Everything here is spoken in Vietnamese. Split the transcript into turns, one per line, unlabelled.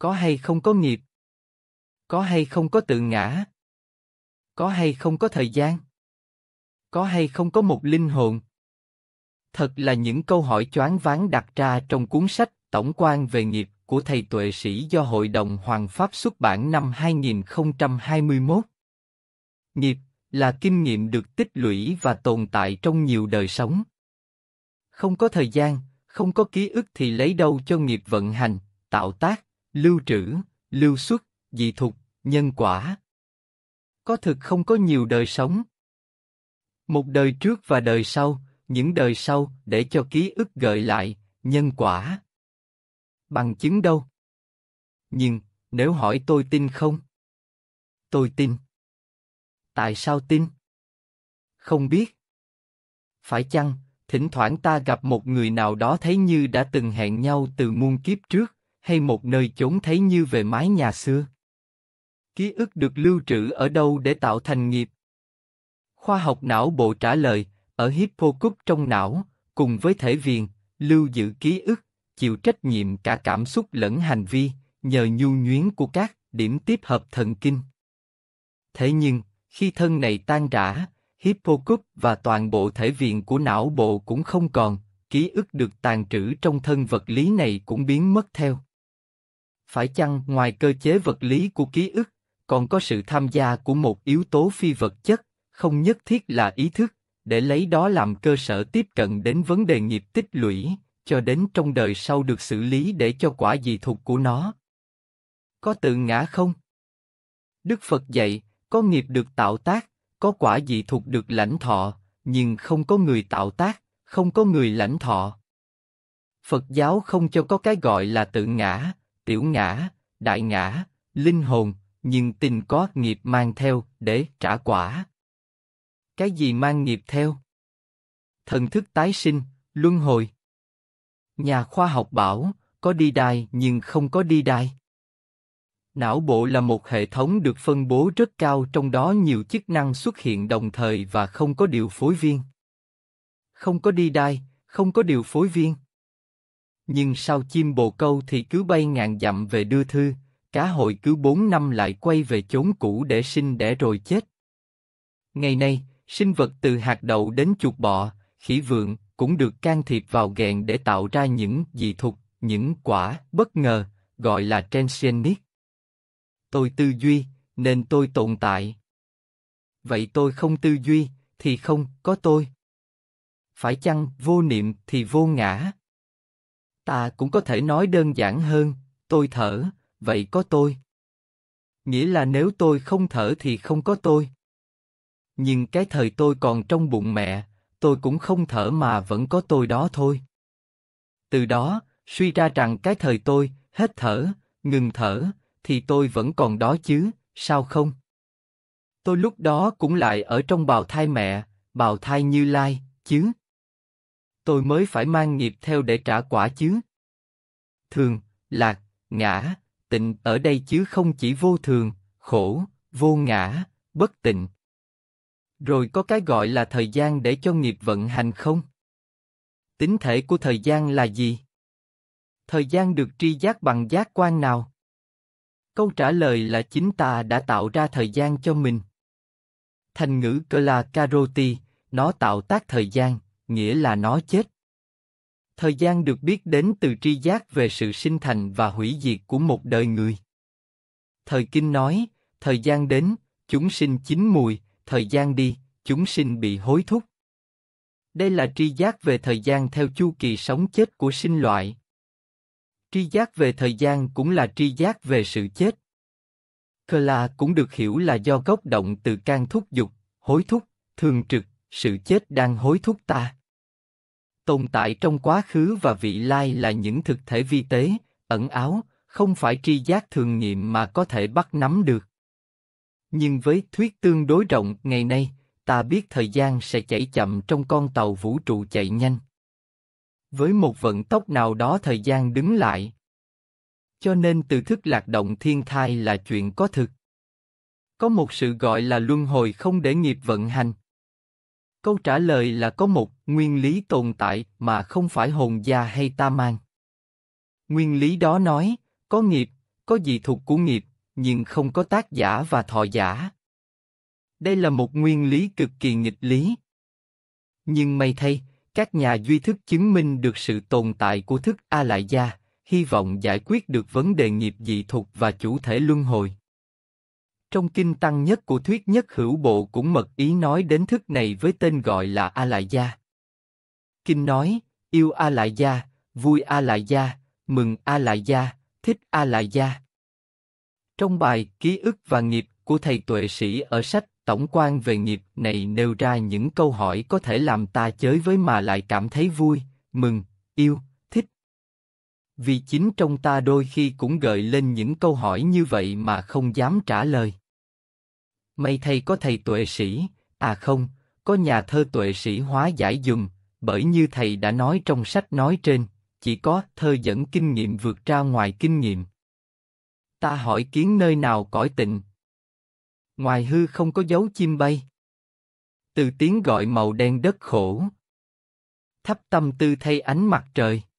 Có hay không có nghiệp? Có hay không có tự ngã? Có hay không có thời gian? Có hay không có một linh hồn? Thật là những câu hỏi choáng váng đặt ra trong cuốn sách Tổng quan về nghiệp của thầy tuệ sĩ do Hội đồng Hoàng Pháp xuất bản năm 2021. Nghiệp là kinh nghiệm được tích lũy và tồn tại trong nhiều đời sống. Không có thời gian, không có ký ức thì lấy đâu cho nghiệp vận hành, tạo tác, lưu trữ, lưu xuất, dị thục, nhân quả. Có thực không có nhiều đời sống. Một đời trước và đời sau, những đời sau để cho ký ức gợi lại, nhân quả. Bằng chứng đâu? Nhưng, nếu hỏi tôi tin không? Tôi tin. Tại sao tin? Không biết. Phải chăng, thỉnh thoảng ta gặp một người nào đó thấy như đã từng hẹn nhau từ muôn kiếp trước, hay một nơi chốn thấy như về mái nhà xưa. Ký ức được lưu trữ ở đâu để tạo thành nghiệp? Khoa học não bộ trả lời, ở hippocampus trong não, cùng với thể viền, lưu giữ ký ức, chịu trách nhiệm cả cảm xúc lẫn hành vi, nhờ nhu nhuyến của các điểm tiếp hợp thần kinh. Thế nhưng, khi thân này tan rã, hippocampus và toàn bộ thể viền của não bộ cũng không còn, ký ức được tàn trữ trong thân vật lý này cũng biến mất theo phải chăng ngoài cơ chế vật lý của ký ức, còn có sự tham gia của một yếu tố phi vật chất, không nhất thiết là ý thức, để lấy đó làm cơ sở tiếp cận đến vấn đề nghiệp tích lũy, cho đến trong đời sau được xử lý để cho quả dị thuộc của nó. Có tự ngã không? Đức Phật dạy, có nghiệp được tạo tác, có quả dị thuộc được lãnh thọ, nhưng không có người tạo tác, không có người lãnh thọ. Phật giáo không cho có cái gọi là tự ngã, tiểu ngã, đại ngã, linh hồn, nhưng tình có nghiệp mang theo để trả quả. Cái gì mang nghiệp theo? Thần thức tái sinh, luân hồi. Nhà khoa học bảo, có đi đai nhưng không có đi đai. Não bộ là một hệ thống được phân bố rất cao trong đó nhiều chức năng xuất hiện đồng thời và không có điều phối viên. Không có đi đai, không có điều phối viên nhưng sau chim bồ câu thì cứ bay ngàn dặm về đưa thư, cá hội cứ bốn năm lại quay về chốn cũ để sinh đẻ rồi chết. Ngày nay, sinh vật từ hạt đậu đến chuột bọ, khỉ vượng cũng được can thiệp vào ghẹn để tạo ra những dị thục, những quả bất ngờ, gọi là transgenic. Tôi tư duy, nên tôi tồn tại. Vậy tôi không tư duy, thì không có tôi. Phải chăng vô niệm thì vô ngã? Ta cũng có thể nói đơn giản hơn, tôi thở, vậy có tôi. Nghĩa là nếu tôi không thở thì không có tôi. Nhưng cái thời tôi còn trong bụng mẹ, tôi cũng không thở mà vẫn có tôi đó thôi. Từ đó, suy ra rằng cái thời tôi, hết thở, ngừng thở, thì tôi vẫn còn đó chứ, sao không? Tôi lúc đó cũng lại ở trong bào thai mẹ, bào thai như lai, chứ tôi mới phải mang nghiệp theo để trả quả chứ. Thường, lạc, ngã, tịnh ở đây chứ không chỉ vô thường, khổ, vô ngã, bất tịnh. Rồi có cái gọi là thời gian để cho nghiệp vận hành không? Tính thể của thời gian là gì? Thời gian được tri giác bằng giác quan nào? Câu trả lời là chính ta đã tạo ra thời gian cho mình. Thành ngữ cỡ là karoti, nó tạo tác thời gian, nghĩa là nó chết. Thời gian được biết đến từ tri giác về sự sinh thành và hủy diệt của một đời người. Thời kinh nói, thời gian đến, chúng sinh chín mùi, thời gian đi, chúng sinh bị hối thúc. Đây là tri giác về thời gian theo chu kỳ sống chết của sinh loại. Tri giác về thời gian cũng là tri giác về sự chết. la cũng được hiểu là do gốc động từ can thúc dục, hối thúc, thường trực, sự chết đang hối thúc ta tồn tại trong quá khứ và vị lai là những thực thể vi tế, ẩn áo, không phải tri giác thường nghiệm mà có thể bắt nắm được. Nhưng với thuyết tương đối rộng ngày nay, ta biết thời gian sẽ chảy chậm trong con tàu vũ trụ chạy nhanh. Với một vận tốc nào đó thời gian đứng lại. Cho nên từ thức lạc động thiên thai là chuyện có thực. Có một sự gọi là luân hồi không để nghiệp vận hành. Câu trả lời là có một nguyên lý tồn tại mà không phải hồn gia hay ta mang. Nguyên lý đó nói, có nghiệp, có gì thuộc của nghiệp, nhưng không có tác giả và thọ giả. Đây là một nguyên lý cực kỳ nghịch lý. Nhưng may thay, các nhà duy thức chứng minh được sự tồn tại của thức A Lại Gia, hy vọng giải quyết được vấn đề nghiệp dị thuộc và chủ thể luân hồi. Trong kinh tăng nhất của thuyết nhất hữu bộ cũng mật ý nói đến thức này với tên gọi là A Lại Gia. Kinh nói, yêu A Lại Gia, vui A Lại Gia, mừng A Lại Gia, thích A Lại Gia. Trong bài Ký ức và nghiệp của thầy tuệ sĩ ở sách Tổng quan về nghiệp này nêu ra những câu hỏi có thể làm ta chới với mà lại cảm thấy vui, mừng, yêu, thích. Vì chính trong ta đôi khi cũng gợi lên những câu hỏi như vậy mà không dám trả lời. May thay có thầy tuệ sĩ, à không, có nhà thơ tuệ sĩ hóa giải dùm, bởi như thầy đã nói trong sách nói trên, chỉ có thơ dẫn kinh nghiệm vượt ra ngoài kinh nghiệm. Ta hỏi kiến nơi nào cõi tịnh? Ngoài hư không có dấu chim bay. Từ tiếng gọi màu đen đất khổ. Thắp tâm tư thay ánh mặt trời.